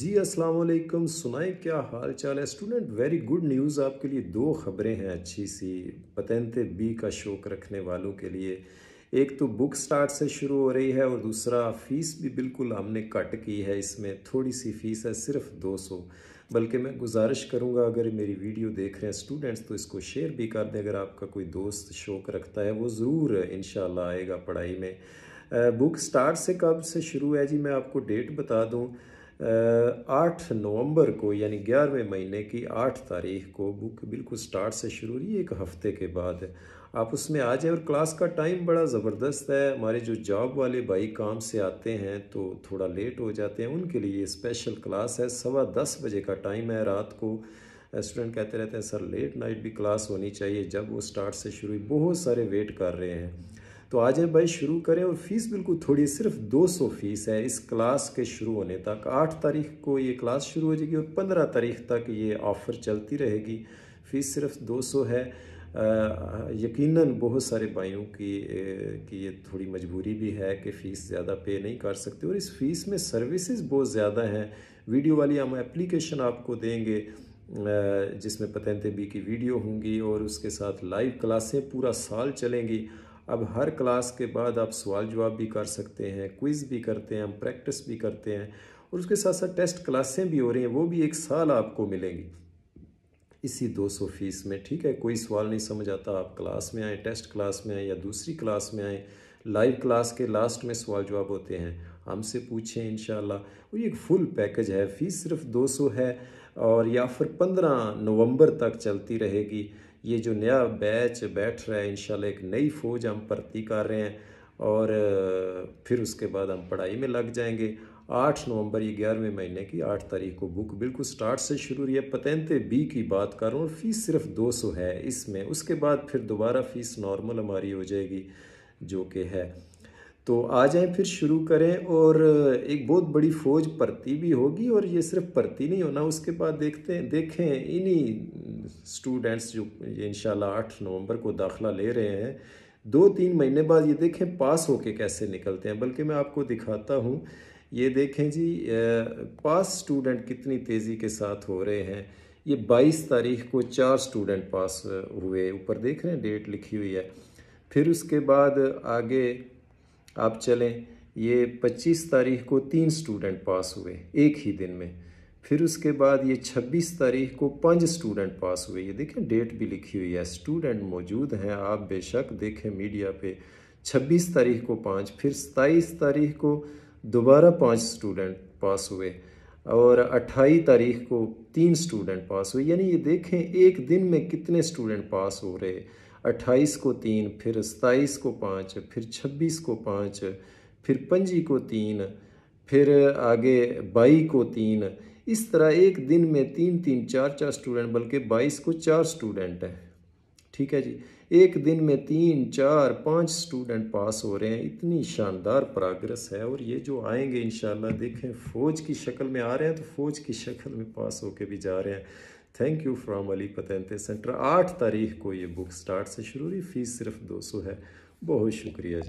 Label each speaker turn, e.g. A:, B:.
A: जी अस्सलाम वालेकुम सुनाए क्या हाल चाल है स्टूडेंट वेरी गुड न्यूज़ आपके लिए दो खबरें हैं अच्छी सी पतनते बी का शौक रखने वालों के लिए एक तो बुक स्टार्ट से शुरू हो रही है और दूसरा फ़ीस भी बिल्कुल हमने कट की है इसमें थोड़ी सी फ़ीस है सिर्फ 200 बल्कि मैं गुजारिश करूंगा अगर मेरी वीडियो देख रहे हैं स्टूडेंट्स तो इसको शेयर भी कर दें अगर आपका कोई दोस्त शौक रखता है वो ज़रूर इन आएगा पढ़ाई में बुक स्टार्ट से कब से शुरू है जी मैं आपको डेट बता दूँ आठ नवंबर को यानी ग्यारहवें महीने की आठ तारीख को बुक बिल्कुल स्टार्ट से शुरू हुई एक हफ्ते के बाद आप उसमें आ जाए और क्लास का टाइम बड़ा ज़बरदस्त है हमारे जो जॉब वाले भाई काम से आते हैं तो थोड़ा लेट हो जाते हैं उनके लिए स्पेशल क्लास है सवा दस बजे का टाइम है रात को स्टूडेंट कहते रहते हैं सर लेट नाइट भी क्लास होनी चाहिए जब वो स्टार्ट से शुरू हुई बहुत सारे वेट कर रहे हैं तो आज भाई शुरू करें और फीस बिल्कुल थोड़ी सिर्फ 200 फीस है इस क्लास के शुरू होने तक 8 तारीख को ये क्लास शुरू हो जाएगी और 15 तारीख तक ये ऑफ़र चलती रहेगी फ़ीस सिर्फ 200 है यकीन यकीनन बहुत सारे भाइयों की ए, ये थोड़ी मजबूरी भी है कि फ़ीस ज़्यादा पे नहीं कर सकते और इस फीस में सर्विसेज बहुत ज़्यादा हैं वीडियो वाली हम एप्लीकेशन आपको देंगे जिसमें पतंते बी की वीडियो होंगी और उसके साथ लाइव क्लासें पूरा साल चलेंगी अब हर क्लास के बाद आप सवाल जवाब भी कर सकते हैं क्विज़ भी करते हैं हम प्रैक्टिस भी करते हैं और उसके साथ साथ टेस्ट क्लासें भी हो रही हैं वो भी एक साल आपको मिलेंगी इसी 200 फीस में ठीक है कोई सवाल नहीं समझ आता आप क्लास में आए टेस्ट क्लास में आए या दूसरी क्लास में आए लाइव क्लास के लास्ट में सवाल जवाब होते हैं हमसे पूछें इन और एक फुल पैकेज है फ़ीस सिर्फ 200 है और या फिर 15 नवंबर तक चलती रहेगी ये जो नया बैच बैठ रहा है इन एक नई फ़ौज हम भर्ती कर रहे हैं और फिर उसके बाद हम पढ़ाई में लग जाएंगे आठ नवंबर ये ग्यारहवें महीने की आठ तारीख को बुक बिल्कुल स्टार्ट से शुरू हुई है पतेंते बी की बात कर रहा हूँ फ़ीस सिर्फ दो सौ है इसमें उसके बाद फिर दोबारा फ़ीस नॉर्मल हमारी हो जाएगी जो कि है तो आ जाए फिर शुरू करें और एक बहुत बड़ी फ़ौज भर्ती भी होगी और ये सिर्फ भर्ती नहीं होना उसके बाद देखते हैं देखें इन्हीं स्टूडेंट्स जो इन आठ नवंबर को दाखिला ले रहे हैं दो तीन महीने बाद ये देखें पास होके कैसे निकलते हैं बल्कि मैं आपको दिखाता हूँ ये देखें जी पास स्टूडेंट कितनी तेज़ी के साथ हो रहे हैं ये 22 तारीख को चार स्टूडेंट पास हुए ऊपर देख रहे हैं डेट लिखी हुई है फिर उसके बाद आगे आप चलें ये 25 तारीख को तीन स्टूडेंट पास हुए एक ही दिन में फिर उसके बाद ये 26 तारीख को पाँच स्टूडेंट पास हुए ये देखें डेट भी लिखी हुई है स्टूडेंट मौजूद हैं आप बेशक देखें मीडिया पे 26 तारीख को पाँच फिर 27 तारीख को दोबारा पाँच स्टूडेंट पास हुए और 28 तारीख को तीन स्टूडेंट पास हुए यानी ये देखें एक दिन में कितने स्टूडेंट पास हो रहे 28 को तीन फिर सताईस को पाँच फिर छब्बीस को पाँच फिर पंजी को तीन फिर आगे बाई को तीन इस तरह एक दिन में तीन तीन चार चार स्टूडेंट बल्कि बाईस को चार स्टूडेंट हैं ठीक है जी एक दिन में तीन चार पाँच स्टूडेंट पास हो रहे हैं इतनी शानदार प्रोग्रेस है और ये जो आएंगे इन देखें फ़ौज की शक्ल में आ रहे हैं तो फ़ौज की शक्ल में पास होके भी जा रहे हैं थैंक यू फ्राम अली पतंते सेंटर आठ तारीख को ये बुक स्टार्ट से शुरू हुई फ़ीस सिर्फ दो सौ है बहुत शुक्रिया जी